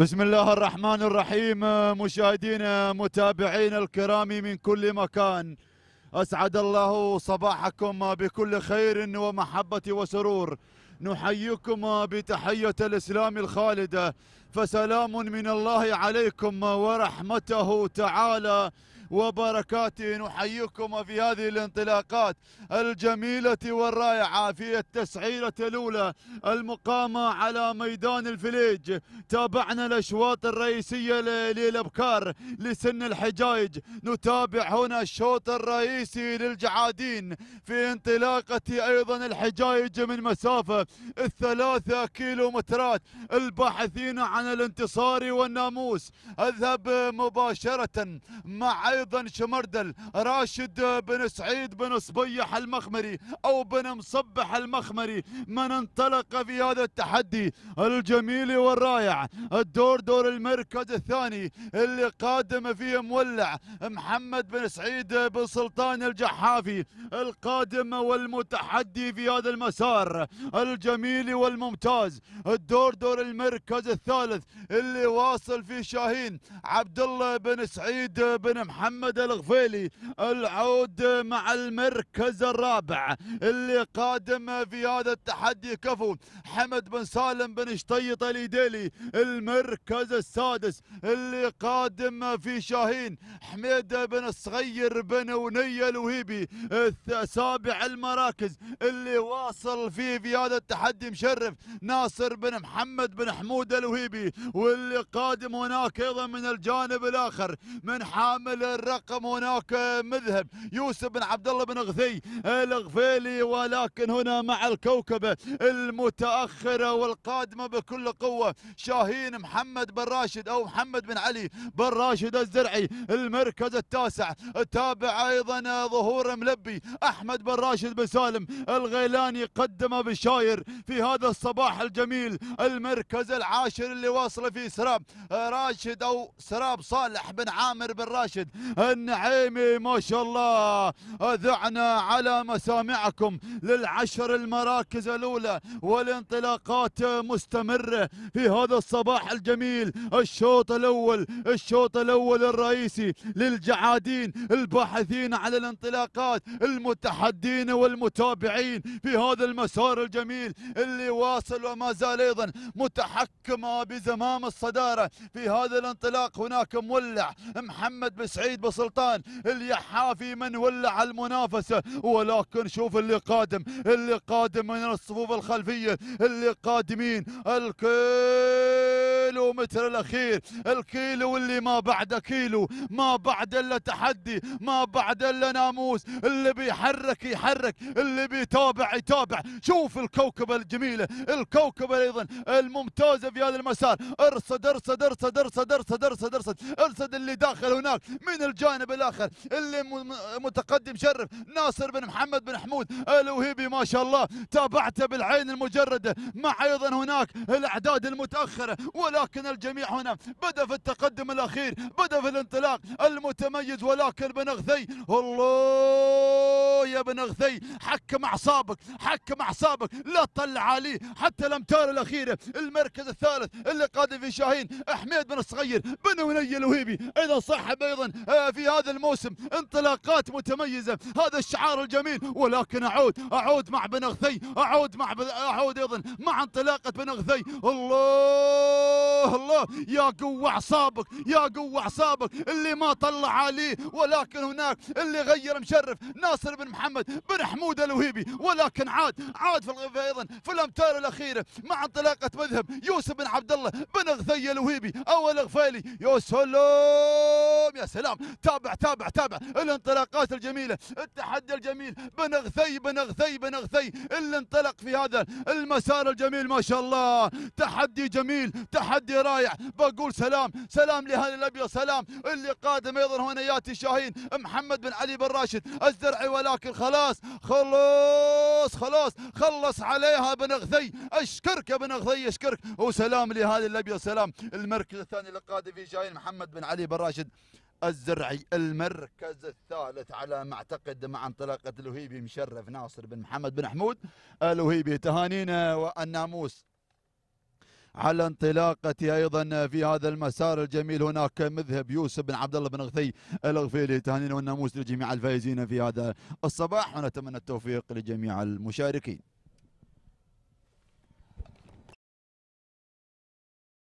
بسم الله الرحمن الرحيم مشاهدينا متابعينا الكرام من كل مكان أسعد الله صباحكم بكل خير ومحبة وسرور نحييكم بتحية الإسلام الخالدة فسلام من الله عليكم ورحمته تعالى وبركاته نحييكم في هذه الانطلاقات الجميلة والرائعة في التسعيرة الأولى المقامة على ميدان الفليج تابعنا الأشواط الرئيسية للأبكار لسن الحجايج نتابع هنا الشوط الرئيسي للجعادين في انطلاقة أيضا الحجايج من مسافة الثلاثة كيلومترات الباحثين عن الانتصار والناموس أذهب مباشرة مع ايضا شمردل راشد بن سعيد بن صبيح المخمري او بن مصبح المخمري من انطلق في هذا التحدي الجميل والرائع الدور دور المركز الثاني اللي قادم فيه مولع محمد بن سعيد بن سلطان الجحافي القادم والمتحدي في هذا المسار الجميل والممتاز الدور دور المركز الثالث اللي واصل فيه شاهين عبد الله بن سعيد بن محمد محمد الغفيلي العود مع المركز الرابع اللي قادم في هذا التحدي كفو حمد بن سالم بن شطيط اليديلي المركز السادس اللي قادم في شاهين حميد بن الصغير بن ونية الوهيبي سابع المراكز اللي واصل فيه في هذا التحدي مشرف ناصر بن محمد بن حمود الوهيبي واللي قادم هناك ايضا من الجانب الاخر من حامل الرقم هناك مذهب يوسف بن عبد الله بن غثي الغفيلي ولكن هنا مع الكوكبة المتأخرة والقادمة بكل قوة شاهين محمد بن راشد أو محمد بن علي بن راشد الزرعي المركز التاسع تابع أيضا ظهور ملبي أحمد بن راشد بن سالم الغيلاني قدم بشاير في هذا الصباح الجميل المركز العاشر اللي واصله فيه سراب راشد أو سراب صالح بن عامر بن راشد النعيمي ما شاء الله أذعنا على مسامعكم للعشر المراكز الأولى والانطلاقات مستمرة في هذا الصباح الجميل الشوط الأول الشوط الأول الرئيسي للجعادين الباحثين على الانطلاقات المتحدين والمتابعين في هذا المسار الجميل اللي واصل وما زال أيضا متحكمة بزمام الصدارة في هذا الانطلاق هناك مولع محمد بسعيد سعيد بسلطان اللي حافي من ولع المنافسة ولكن شوف اللي قادم اللي قادم من الصفوف الخلفية اللي قادمين الكل الكيلومتر الاخير الكيلو اللي ما بعده كيلو ما بعد الا تحدي ما بعد الا ناموس اللي بيحرك يحرك اللي بيتابع يتابع شوف الكوكب الجميله الكوكب ايضا الممتازه في هذا المسار ارصد ارصد ارصد ارصد ارصد ارصد ارصد ارصد اللي داخل هناك من الجانب الاخر اللي متقدم شرف ناصر بن محمد بن حمود الوهيبي ما شاء الله تابعته بالعين المجرده مع ايضا هناك الاعداد المتاخره ولا ولكن الجميع هنا بدأ في التقدم الأخير بدأ في الانطلاق المتميز ولكن بن غثي الله يا بن غثي حكم أعصابك حكم أعصابك لا تطلع عليه حتى الأمتار الأخيرة المركز الثالث اللي قادم في شاهين حميد بن الصغير بن وني الوهيبي إذا صاحب أيضا آه، في هذا الموسم انطلاقات متميزة هذا الشعار الجميل ولكن أعود أعود مع بن غثي أعود مع أعود أيضا مع انطلاقة بن غثي الله الله الله يا قوة أعصابك يا قوة أعصابك اللي ما طلع عليه ولكن هناك اللي غير مشرف ناصر بن محمد بن حمود الوهيبي ولكن عاد عاد في أيضا في الأمتار الأخيرة مع انطلاقة مذهب يوسف بن عبد الله بن غثي الوهيبي أو الغفيلي يا سلام يا سلام تابع تابع تابع الانطلاقات الجميلة التحدي الجميل بن غثي بن غثي بن غثي اللي انطلق في هذا المسار الجميل ما شاء الله تحدي جميل تحدي معدي رايح بقول سلام سلام لهذا الابيض سلام اللي قادم ايضا هنا ياتي شاهين محمد بن علي بن راشد الزرعي ولكن خلاص خلص خلاص خلص عليها بن غثي اشكرك يا بن غثي اشكرك وسلام لهذا الابيض سلام المركز الثاني اللي قادم فيه شاهين محمد بن علي بن راشد الزرعي المركز الثالث على ما اعتقد مع انطلاقه الوهيبي مشرف ناصر بن محمد بن حمود الوهيبي تهانينا والناموس على انطلاقه ايضا في هذا المسار الجميل هناك مذهب يوسف بن عبد الله بن غثي الغفيلي تهانينا والناموس لجميع الفائزين في هذا الصباح ونتمنى التوفيق لجميع المشاركين